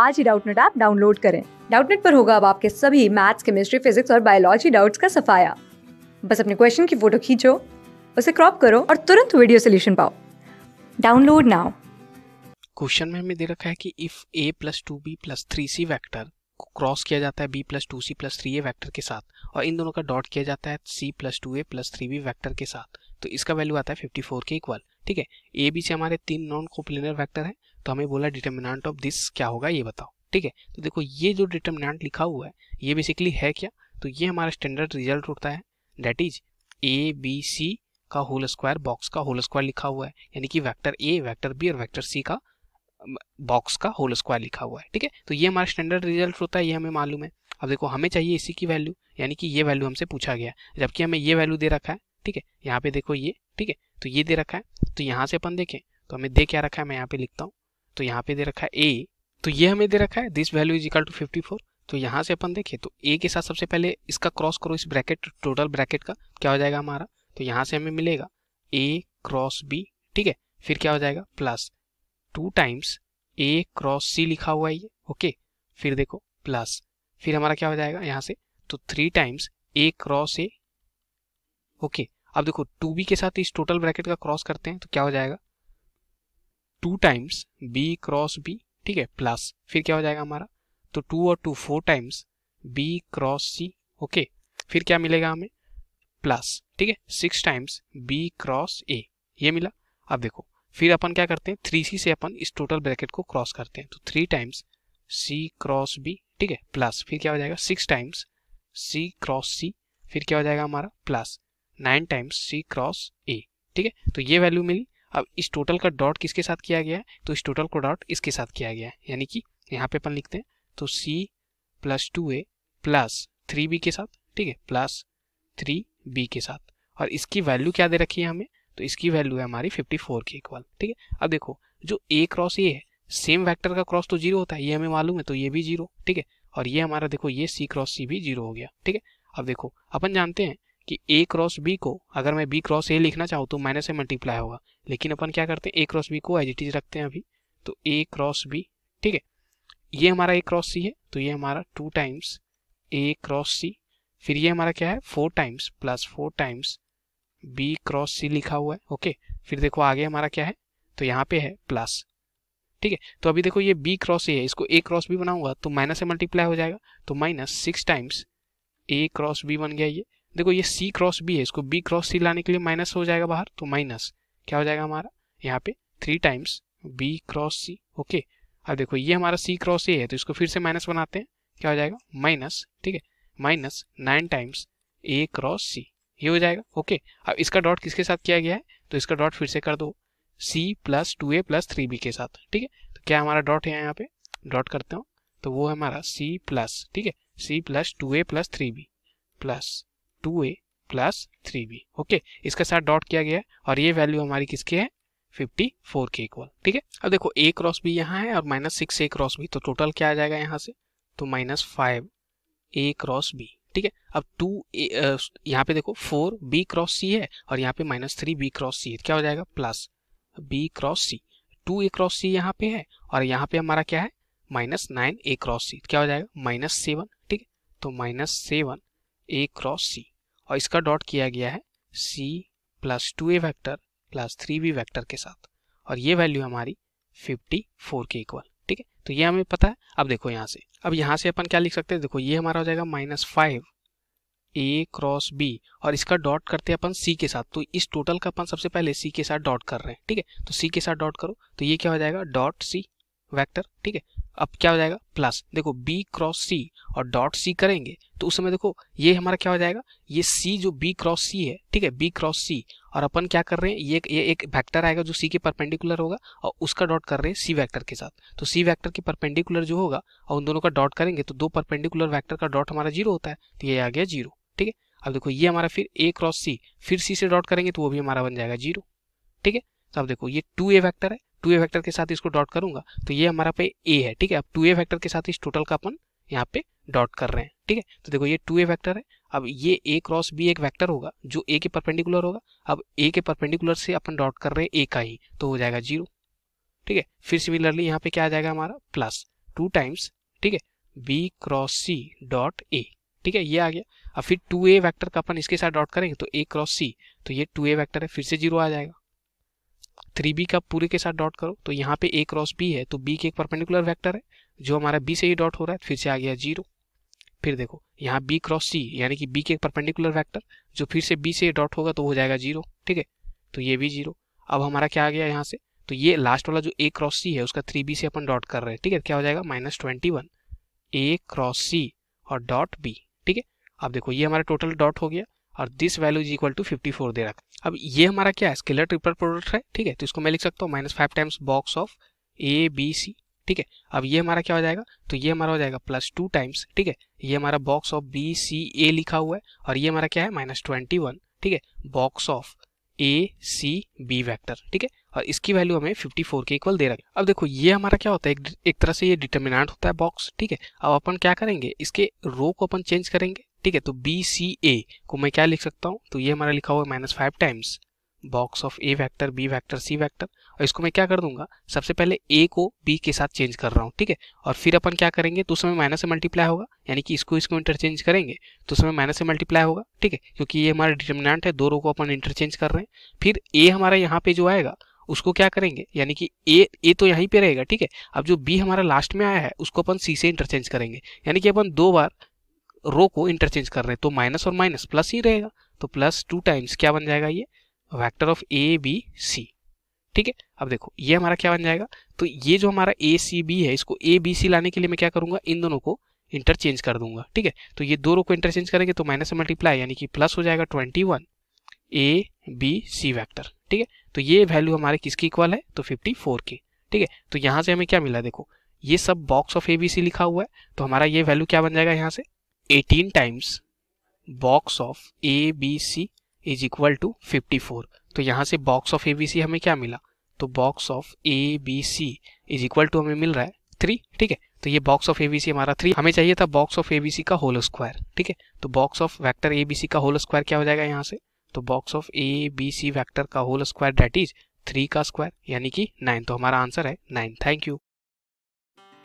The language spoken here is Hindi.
आज ही डाउटनेट ऐप डाउनलोड करें डाउटनेट पर होगा अब आपके सभी मैथ्स केमिस्ट्री फिजिक्स और बायोलॉजी डाउट्स का सफाया बस अपने क्वेश्चन की फोटो खींचो उसे क्रॉप करो और तुरंत वीडियो सोल्यूशन पाओ डाउनलोड नाउ क्वेश्चन में हमें दे रखा है कि if A plus two B plus three C vector को क्रॉस किया जाता है B plus two C plus three A vector के साथ और इन दोनों का डॉट किया जाता है C plus two A plus three B vector के साथ तो इसका वैल्यू आता है फिफ्टी फोर के इक्वल ठीक है ए बी से हमारे तीन नॉन कोप्लेनर वैक्टर हैं तो हमें बोला डिटर्मिनाट ऑफ दिस क्या होगा ये बताओ ठीक है तो देखो ये जो डिटर्मिनाट लिखा हुआ है ये बेसिकली है क्या तो ये हमारा स्टैंडर्ड रिजल्ट होता है that is A B C का होल स्क्वायर बॉक्स का होल स्क्वायर लिखा हुआ है यानी कि वैक्टर ए वैक्टर बी और वैक्टर सी का बॉक्स का होल स्क्वायर लिखा हुआ है ठीक है तो ये हमारा स्टैंडर्ड रिजल्ट होता है ये हमें मालूम है अब देखो हमें चाहिए इसी की वैल्यू यानी कि ये वैल्यू हमसे पूछा गया जबकि हमें ये वैल्यू दे रखा है ठीक है यहाँ पे देखो ये ठीक है तो ये दे रखा है तो यहाँ से अपन देखें तो हमें दे क्या रखा है मैं यहाँ पे लिखता हूँ तो यहाँ पे दे रखा है ए तो ये हमें दे रखा है this value is equal to fifty four तो यहाँ से अपन देखें तो ए के साथ सबसे पहले इसका क्रॉस करो इस ब्रैकेट टोटल ब्रैकेट का क्या हो जाएगा हमारा तो यहाँ से हमें मिलेगा ए क्रॉस बी ठीक है फिर क्या हो जाएगा plus two times A cross C लिखा हुआ है ये ओके फिर देखो प्लस फिर हमारा क्या हो जाएगा यहाँ से तो three times A cross A okay अब देखो टू बी के साथ इस टोटल ब्रैकेट का क्रॉस करते हैं तो क्या हो जाएगा two times B cross B ठीक है प्लस फिर क्या हो जाएगा हमारा तो टू और two four times B cross C okay फिर क्या मिलेगा हमें प्लस ठीक है six times B cross A ये मिला अब देखो फिर अपन क्या करते हैं थ्री सी से अपन इस टोटल ब्रैकेट को क्रॉस करते हैं तो three times C cross B ठीक है प्लस फिर क्या हो जाएगा six times C cross C फिर क्या हो जाएगा हमारा plus nine times C cross A ठीक है तो ये वैल्यू मिली अब इस टोटल का डॉट किसके साथ किया गया है तो इस टोटल को डॉट इसके साथ किया गया है यानी कि यहाँ पे अपन लिखते हैं तो C plus two A plus three B के साथ ठीक है प्लस थ्री बी के साथ और इसकी वैल्यू क्या दे रखी है हमें तो इसकी वैल्यू है हमारी 54 के इक्वल ठीक है अब देखो जो ए क्रॉस ए है सेम वैक्टर का क्रॉस तो जीरो होता है ये हमें मालूम है तो ये भी जीरो ठीक है और ये हमारा देखो ये सी क्रॉस सी भी जीरो हो गया ठीक है अब देखो अपन जानते हैं कि ए क्रॉस बी को अगर मैं बी क्रॉस ए लिखना चाहूँ तो माइनस से मल्टीप्लाई होगा लेकिन अपन क्या करते हैं ए क्रॉस बी को एज इट इज रखते हैं अभी तो ए क्रॉस बी ठीक है ये हमारा ए क्रॉस सी है तो ये हमारा two times A cross C फिर ये हमारा क्या है four times plus four times B cross C लिखा हुआ है ओके फिर देखो आगे हमारा क्या है तो यहाँ पे है प्लस ठीक है तो अभी देखो ये बी क्रॉस ए है इसको ए क्रॉस बी बनाऊंगा तो माइनस से मल्टीप्लाई हो जाएगा तो minus six times A cross B बन गया ये देखो ये सी क्रॉस बी है इसको बी क्रॉस सी लाने के लिए माइनस हो जाएगा बाहर तो माइनस क्या हो जाएगा हमारा यहाँ पे three times B cross C okay अब देखो ये हमारा सी क्रॉस ए है तो इसको फिर से माइनस बनाते हैं क्या हो जाएगा माइनस ठीक है minus nine times A cross C ये हो जाएगा ओके अब इसका डॉट किसके साथ किया गया है तो इसका डॉट फिर से कर दो C plus two A plus three B के साथ ठीक है तो क्या हमारा डॉट है यहाँ पे डॉट करते हो तो वो है हमारा सी प्लस ठीक है C plus two A plus three B plus two A plus three B okay इसके साथ डॉट किया गया है और ये वैल्यू हमारी किसके है 54 के इक्वल ठीक है अब देखो ए क्रॉस बी यहाँ है और minus six A cross B तो टोटल क्या आ जाएगा यहाँ से तो minus five A cross B ठीक है अब टू यहाँ पे देखो फोर बी क्रॉस सी है और यहाँ पे minus three B cross C है तो क्या हो जाएगा plus B cross C two A cross C यहाँ पे है और यहाँ पे हमारा क्या है minus nine A cross C क्या हो जाएगा माइनस सेवन ठीक है तो minus seven A cross C और इसका डॉट किया गया है C plus two A vector plus three B vector के साथ और ये वैल्यू हमारी फिफ्टी फोर के इक्वल ठीक है तो ये हमें पता है अब देखो यहाँ से अब यहाँ से अपन क्या लिख सकते हैं देखो ये हमारा हो जाएगा minus five A cross B और इसका डॉट करते हैं अपन सी के साथ तो इस टोटल का अपन सबसे पहले सी के साथ डॉट कर रहे हैं ठीक है तो सी के साथ डॉट करो तो ये क्या हो जाएगा डॉट सी वैक्टर ठीक है अब क्या हो जाएगा प्लस देखो बी क्रॉस सी और डॉट सी करेंगे तो उस समय देखो ये हमारा क्या हो जाएगा ये सी जो बी क्रॉस सी है ठीक है बी क्रॉस सी और अपन क्या कर रहे हैं ये ये एक वेक्टर आएगा जो सी के परपेंडिकुलर होगा और उसका डॉट कर रहे हैं सी वेक्टर के साथ तो सी वेक्टर के परपेंडिकुलर जो होगा और उन दोनों का डॉट करेंगे तो दो परपेंडिकुलर वैक्टर का डॉट हमारा जीरो होता है तो ये आ गया जीरो ठीक है अब देखो ये हमारा फिर ए क्रॉस सी फिर सी से डॉट करेंगे तो वो भी हमारा बन जाएगा जीरो ठीक है तो अब देखो ये टू ए वैक्टर है टू ए वैक्टर के साथ इसको डॉट करूंगा तो ये हमारा पे ए है ठीक है अब टू ए वैक्टर के साथ इस टोटल का अपन यहाँ पे डॉट कर रहे हैं ठीक है तो देखो ये टू ए वैक्टर है अब ये ए क्रॉस बी एक वैक्टर होगा जो ए के परपेंडिकुलर होगा अब ए के परपेंडिकुलर से अपन डॉट कर रहे हैं ए का ही तो हो जाएगा जीरो ठीक है फिर सिमिलरली यहाँ पे क्या आ जाएगा हमारा प्लस टू टाइम्स ठीक है B cross C dot A ठीक है ये आ गया अब फिर टू ए वैक्टर का अपन इसके साथ डॉट करेंगे तो ए क्रॉस सी तो ये टू ए वैक्टर है फिर से जीरो आ जाएगा थ्री बी का पूरे के साथ डॉट करो तो यहाँ पे ए क्रॉस बी है तो बी के एक परपेंडिकुलर वेक्टर है जो हमारा बी से ही डॉट हो रहा है फिर से आ गया जीरो फिर देखो यहाँ बी क्रॉस सी यानी कि बी के एक परपेंडिकुलर वेक्टर जो फिर से बी से डॉट होगा तो हो जाएगा जीरो ठीक है तो ये भी जीरो अब हमारा क्या आ गया यहाँ से तो ये लास्ट वाला जो ए क्रॉस सी है उसका थ्री बी से अपन डॉट कर रहे हैं ठीक है क्या हो जाएगा minus twenty one A cross C और डॉट बी ठीक है अब देखो ये हमारा टोटल डॉट हो गया और this value is equal to fifty four दे रखा अब ये हमारा क्या है स्केलर ट्रिपल प्रोडक्ट है ठीक है तो इसको मैं लिख सकता हूँ minus five times box of A B C ठीक है अब ये हमारा क्या हो जाएगा तो ये हमारा हो जाएगा प्लस टू टाइम्स ठीक है ये हमारा box of B C A लिखा हुआ है और ये हमारा क्या है माइनस ट्वेंटी वन ठीक है box of A C B vector ठीक है और इसकी वैल्यू हमें 54 के इक्वल दे रहा है अब देखो ये हमारा क्या होता है एक, एक तरह से ये डिटर्मिनेंट होता है बॉक्स ठीक है अब अपन क्या करेंगे इसके रो को अपन चेंज करेंगे ठीक है तो बी सी ए को मैं क्या लिख सकता हूँ तो ये हमारा लिखा हुआ है minus five times box of A vector B vector C vector और इसको मैं क्या कर दूंगा सबसे पहले ए को बी के साथ चेंज कर रहा हूँ ठीक है और फिर अपन क्या करेंगे तो उसमें माइनस से मल्टीप्लाई होगा यानी कि इसको इसको इंटरचेंज करेंगे तो उसमें समय माइनस से मल्टीप्लाई होगा ठीक है क्योंकि ये हमारा डिटर्मिनेंट है दो रो को अपन इंटरचेंज कर रहे हैं फिर ए हमारा यहाँ पे जो आएगा उसको क्या करेंगे यानी कि ए ए तो यहीं पे रहेगा ठीक है अब जो बी हमारा लास्ट में आया है उसको अपन सी से इंटरचेंज करेंगे यानी कि अपन दो बार रो को इंटरचेंज कर रहे हैं तो माइनस और माइनस प्लस ही रहेगा तो प्लस टू टाइम्स क्या बन जाएगा ये vector of A B C ठीक है अब देखो ये हमारा क्या बन जाएगा तो ये जो हमारा ए सी बी है इसको ए बी सी लाने के लिए मैं क्या करूंगा इन दोनों को इंटरचेंज कर दूंगा ठीक है तो ये दो रो को इंटरचेंज करेंगे तो माइनस मल्टीप्लाई यानी कि प्लस हो जाएगा twenty one A B C vector ठीक है तो ये वैल्यू हमारे किसके इक्वल है तो फिफ्टी फोर के ठीक है तो यहाँ से हमें क्या मिला देखो ये सब box of A B C लिखा हुआ है तो हमारा ये वैल्यू क्या बन जाएगा यहाँ से 18 times box of A B C is equal to 54 तो यहाँ से box of A B C हमें क्या मिला तो box of A B C is equal to हमें मिल रहा है थ्री ठीक है तो ये box of A B C हमारा थ्री हमें चाहिए था box of A B C का होल स्क्वायर ठीक है तो box of vector A B C का होल स्क्वायर क्या हो जाएगा यहाँ से तो box of A B C vector का whole square that is three का स्क्वायर यानी कि नाइन तो हमारा आंसर है नाइन थैंक यू